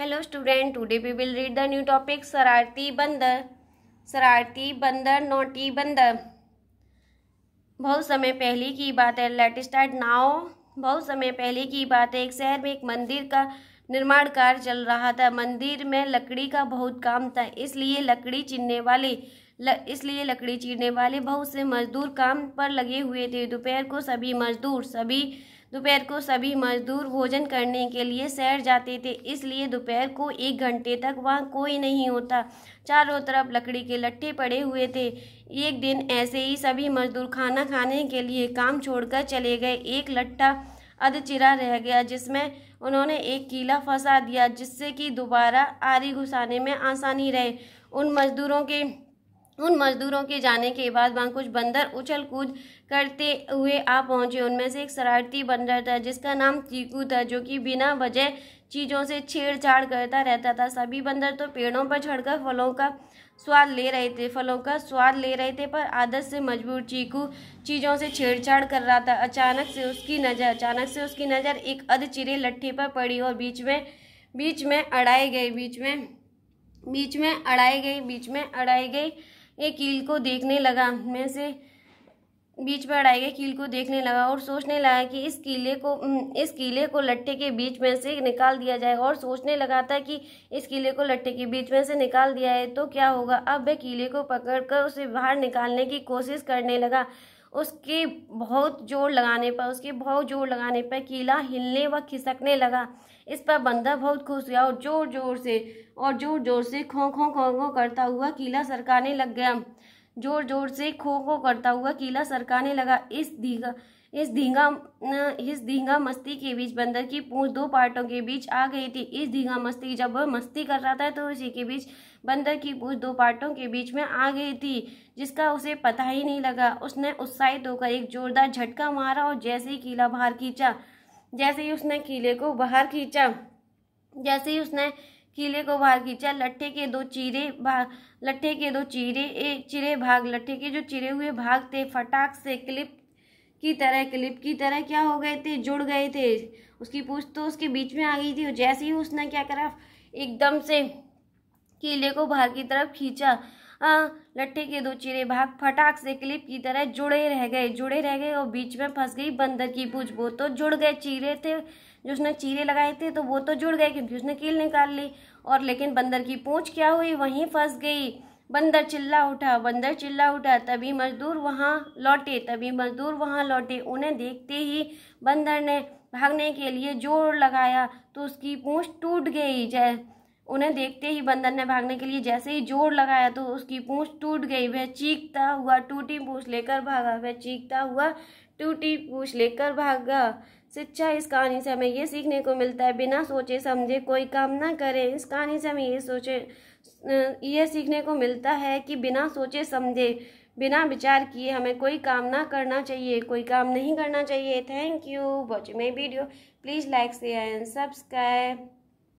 hello student today we will read the new topic शरारती बंदर शरारती बंदर नोटी बंदर बहुत समय पहले की बात है लेट स्टार्ट नाउ बहुत समय पहले की बात है एक शहर में एक मंदिर का निर्माण कार्य चल रहा था मंदिर में लकड़ी का बहुत काम था इसलिए लकड़ी चिन्हने वाले ल, इसलिए लकड़ी चीरने वाले बहुत से मजदूर काम पर लगे हुए थे दोपहर को सभी मजदूर सभी दोपहर को सभी मजदूर भोजन करने के लिए सैर जाते थे इसलिए दोपहर को एक घंटे तक वहाँ कोई नहीं होता चारों तरफ लकड़ी के लट्ठे पड़े हुए थे एक दिन ऐसे ही सभी मजदूर खाना खाने के लिए काम छोड़कर चले गए एक लट्ठा अधचिरा रह गया जिसमें उन्होंने एक कीला फंसा दिया जिससे कि दोबारा आरी घुसाने में आसानी रहे उन मजदूरों के उन मजदूरों के जाने के बाद वहाँ कुछ बंदर उछल कूद करते हुए आ पहुंचे उनमें से एक शरारती बंदर था जिसका नाम चीकू था जो कि बिना वजह चीज़ों से छेड़छाड़ करता रहता था सभी बंदर तो पेड़ों पर चढ़कर फलों का स्वाद ले रहे थे फलों का स्वाद ले रहे थे पर आदत से मजबूर चीकू चीज़ों से छेड़छाड़ कर रहा था अचानक से उसकी नज़र अचानक से उसकी नज़र एक अधचिरे लट्ठे पर पड़ी और बीच में बीच में अड़ाई गई बीच में बीच में अड़ाई गई बीच में अड़ाई गई एक कील को देखने लगा मैं से बीच पर अड़ाई गई कील को देखने लगा और सोचने लगा कि इस कीले को इस कीले को लट्ठे के बीच में से निकाल दिया जाए और सोचने लगा था कि इस कीले को लट्ठे के बीच में से निकाल दिया है तो क्या होगा अब वह कीले को पकड़कर उसे बाहर निकालने की कोशिश करने लगा उसके बहुत जोर लगाने पर उसके बहुत जोर लगाने पर कीला हिलने व खिसकने लगा इस पर बंदर बहुत खुश हुआ और जोर जोर से और जोर जोर से खो खो खो खो करता हुआ कीला सरकाने लग गया जोर जोर से खो खो करता हुआ किला सरकाने लगा इस धीघा इस धींगा इस धींगा मस्ती के बीच बंदर की पूंछ दो पार्टों के बीच आ गई थी इस धींगा मस्ती जब वह मस्ती कर रहा था तो उसी के बीच बंदर की पूंछ दो पार्टों के बीच में आ गई थी जिसका उसे पता ही नहीं लगा उसने उत्साहित होकर एक जोरदार झटका मारा और जैसे ही किला बाहर खींचा जैसे ही उसने किले को बाहर खींचा जैसे ही उसने किले को बाहर खींचा लट्ठे के दो चीरे भाग लट्ठे के दो चीरे ए चिरे भाग लट्ठे के जो चिरे हुए भाग थे फटाक से क्लिप की तरह क्लिप की तरह क्या हो गए थे जुड़ गए थे उसकी पूछ तो उसके बीच में आ गई थी जैसे ही उसने क्या करा एकदम से किले को बाहर की तरफ खींचा हाँ, लट्ठे के दो चिरे भाग फटाक से क्लिप की तरह जुड़े रह गए जुड़े रह गए और बीच में फंस गई बंदर की पूछ वो तो जुड़ गए चीरे थे जो उसने चीरे लगाए थे तो वो तो जुड़ गए क्योंकि उसने कील निकाल ली और लेकिन बंदर की पूछ क्या हुई वहीं फंस गई बंदर चिल्ला उठा बंदर चिल्ला उठा तभी मजदूर वहाँ लौटे तभी मजदूर वहाँ लौटे उन्हें देखते ही बंदर ने भागने के लिए जोर लगाया तो उसकी पूँछ टूट गई जय उन्हें देखते ही बंदर ने भागने के लिए जैसे ही जोर लगाया तो उसकी पूंछ टूट गई वह चीखता हुआ टूटी पूछ लेकर भागा वह चीखता हुआ टूटी पूछ लेकर भागा शिक्षा इस कहानी से हमें ये सीखने को मिलता है बिना सोचे समझे कोई काम ना करें इस कहानी से हमें ये सोचे ये सीखने को मिलता है कि बिना सोचे समझे बिना विचार किए हमें कोई काम ना करना चाहिए कोई काम नहीं करना चाहिए thank you watch my video please like share and subscribe